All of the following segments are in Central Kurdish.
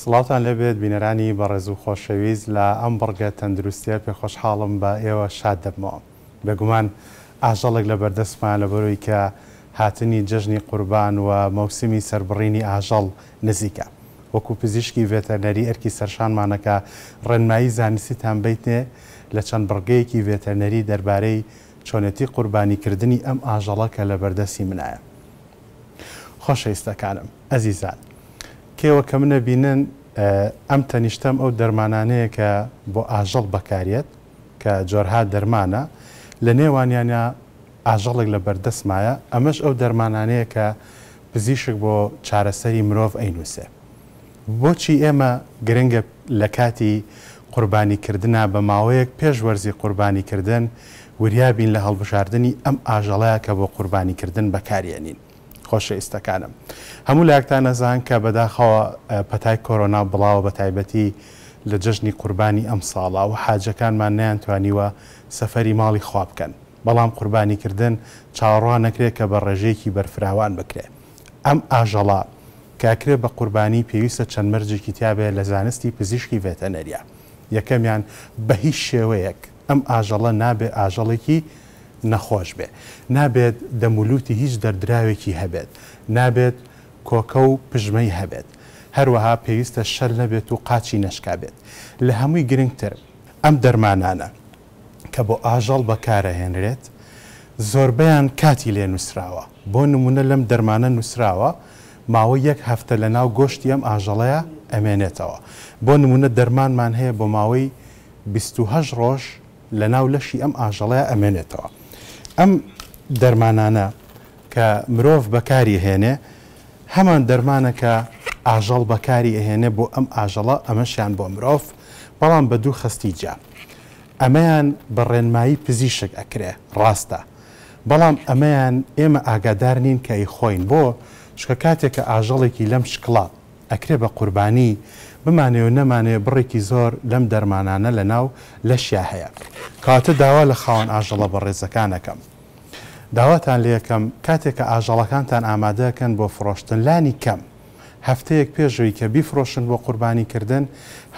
سڵاتان لەبێت بینەرانی بەڕێز و خۆشەویست لە ئەم بڕگە تەندروستیە پێ خۆشحاڵم بە ئێوە شاد دەبمەوە بەگومان ئاژەڵێک لە بەردەستمان لە بەروی کە هاتنی جژنی قوربان و مەوسمی سربڕینی ئاژەڵ نزیکە وەکو پزیشکی ڤێتەنەری ئەرکی سەرشانمانەکە ڕێنمایی زانستیتان بیتێ لە چەند بڕگەیەکی ڤێتەنەری دەربارەی چۆنەتی قوربانیکردنی ئەم ئاژەڵە کە لە بەردەسی منایە. خۆشەویستەکانم ئەزیزان. کێوە کە منە بینن ئەم تەنیشتەم ئەو دەرمانانەیە کە بۆ ئاژەڵ بەکارێت کە جۆرها دەرمانە لە نێوانیانە ئاژەڵێک لە بەردەستمایە ئەمەش ئەو دەرمانانەیە کە پزیشک بۆ چارەسەری مرۆڤ ئەینووسێ. بۆچی ئێمە گرنگە لە کاتی قوربانیکردنا بە ماوەیەک پێش وەرزی قوربانیکردن وریابین لە هەڵبژاردننی ئەم ئاژەڵەیە کە بۆ قوربانیکردن بەکارێنین. خۆشەویستەکانم هەموو لاکتان نەزان کە بەداخەوە پەتای کۆرۆنا بڵاوە بە تایبەتی لە جژنی قوربانی ئەم ساڵا و حاجەکانمان نیانتوانیوە سەفەری ماڵی خواب بکەن بەڵام قوربانی کردن چاڕوا نەکرێت کە بە ڕێژێکی بەرفراوان بکرێت ئەم ئاژەڵا کاکرێ بە قوربانی پێویستە چەند مەرجێکی تیاابێ لە زانستی پزیشکی ڤێتەنەریە یەکەمیان بە هیچ شێوەیەک ئەم ئاژەڵە نابێ ئاژەڵێکی نەخۆش بێ نابێت دەمولوتی هیچ دەردراوێکی هەبێت نابێت کۆکە و پژمەی هەبێت هەروەها پێویستە شەل نەبێت و قاچی نشکابێت لە هەمووی گرنگتر ئەم دەرمانانە کە بۆ ئاژەڵ بەکارەهێنرێت زۆربیان کاتی لێ نووسراوە بۆ نمونە لەم دەرمانە نووسراوە ماوە یەک هەفتە لە ناو گۆشتی ئەم ئاژەڵەیە ئەمێنێتەوە بۆ نمونە دەرمانمان هەیە بۆ ماوەی 28 ڕۆژ لە ناو لەشی ئەم ئاژەڵەیە ئەمێنێتەوە ئەم دەرمانانە کە مرۆڤ بەکاری هێنێ هەمان دەرمانەکە ئاژەڵ بەکاری ئەهێنێ بۆ ئەم ئاژەڵە ئەمەشیان بۆ مرۆڤ بەڵام بە دوو خستی جا ئەمەیان بە ڕێنمایی پزیشک ئەکرێ ڕاستە بەڵام ئەمەیان ئێمە ئاگادار نین کە ئی خۆین بۆ شکە کاتێک کە ئاژەڵێکی لەم شکڵات ئەکرێ بە قوربانی بمانێ و نەمانێ بڕێکی زۆر لەم دەرمانانە لە ناو لەشیا هەیە کاتە داوا لە خاوەن ئاژەڵە بە ڕێزەکانەکەم داواتان لە یەکەم کاتێک کە ئاژەڵەکانتان ئامادەکەن بۆ فرۆشتن لانی کەم هەفتەیەک پێشوی کە بیفرۆشن بۆ قوربانیکردن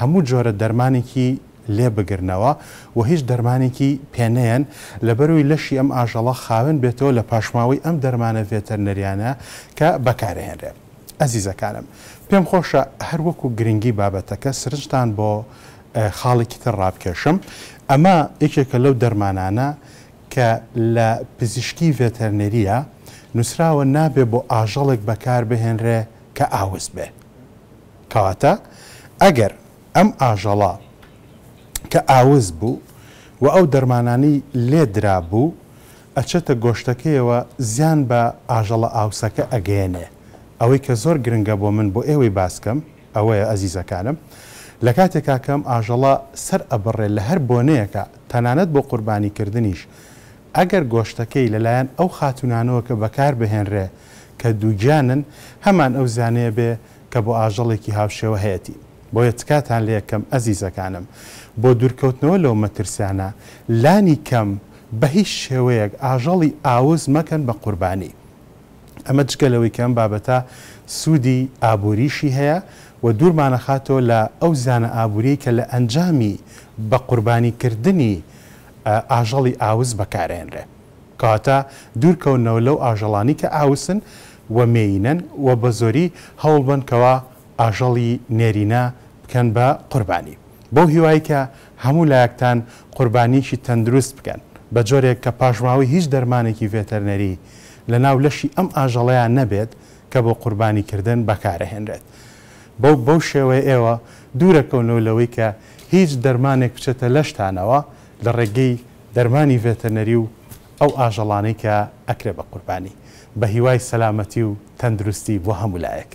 هەموو جۆرە دەرمانێکی لێ بگرنەوە و هیچ دەرمانێکی پێنەیەن لەبەروی لەشی ئەم ئاژەڵە خاون بێتەوە لە پاشماوەی ئەم دەرمانە ڤێتەرنەریانە کە بەکارهێنرێت. ئەزیزەکانم پێم خۆشە هەروەکو گرنگی بابەتەکە سرنجتان بۆ خاڵێکی تر ڕابکێشم ئەمە یەکێکە لەو دەرمانانە کە لە پزیشکی ڤێتەرنێریە نووسراوە نابێ بۆ ئاژەڵێک بەکار بهێنرێ کە ئاوز بێ کەواتە ئەگەر ئەم ئاژەڵا کە ئاوز بوو و ئەو دەرمانانی لێدرا بوو ئەچێتە گۆشتەکەیەوە زیان بە ئاژەڵە ئاوسەکە ئەگەێنێ ئەوەی کە زۆر گرنگە بۆ من بۆ ئێوەی باسکەم ئەوەیە ئەزیزەکانم لە کاتێکاکەم ئاژەڵە سەر ئەبڕێ لە هەر بۆنەیەکە تەنانەت بۆ قوربانیکردنیش ئەگەر گۆشتەکەی لەلایەن ئەو خاتونانەوە کە بەکار بهێنرێ کە دووجانن هەمان ئەو زانەیە بێ کە بۆ ئاژەڵێکی هاوشێوە هەیەی بۆیە تکاتان لە یەکەم ئەزیزەکانم بۆ دوورکەوتنەوە لەو مەترسیانە لانی کەم بە هیچ شێوەیەک ئاژەڵی ئاوز مەکەن بە قوربانی ئەمە جگەلەوەی کەم بابەتە سوودی ئابوووریشی هەیە و دوورمانەخاتەوە لە ئەو زانە ئابووری کە لە ئەنجامی بە قوربانیکردنی ئاژەڵی ئاوز بەکارێنرێ کاتە دوورکەونەوە لەو ئاژەڵانی کە ئاوسن و مێینەن و بە زۆری هەوڵبنکەوە ئاژەڵی نێرینە بکەن بە قوربانی بۆ هیوای کە هەموو لایەکتان قوربانیشی تەندروست بکەن بە جۆرێک کە پاشماوەی هیچ دەرمانێکی ڤێتەرنەری لە ناو لەشی ئەم ئاژەڵەیان نەبێت کە بۆ قوربانیکردن بەکارەهێنرێت بەو بەو شێوەیە ئێوە دوورەکەونەوە لەوەی کە هیچ دەرمانێک بچێتە لەشتانەوە لە ڕێگەی دەرمانی ڤێتەنەری و ئەو ئاژەڵانەی کە ئەکرێ بە قوربانی بە هیوای سەلامەتی و تەندروستی بۆ هەمولایەک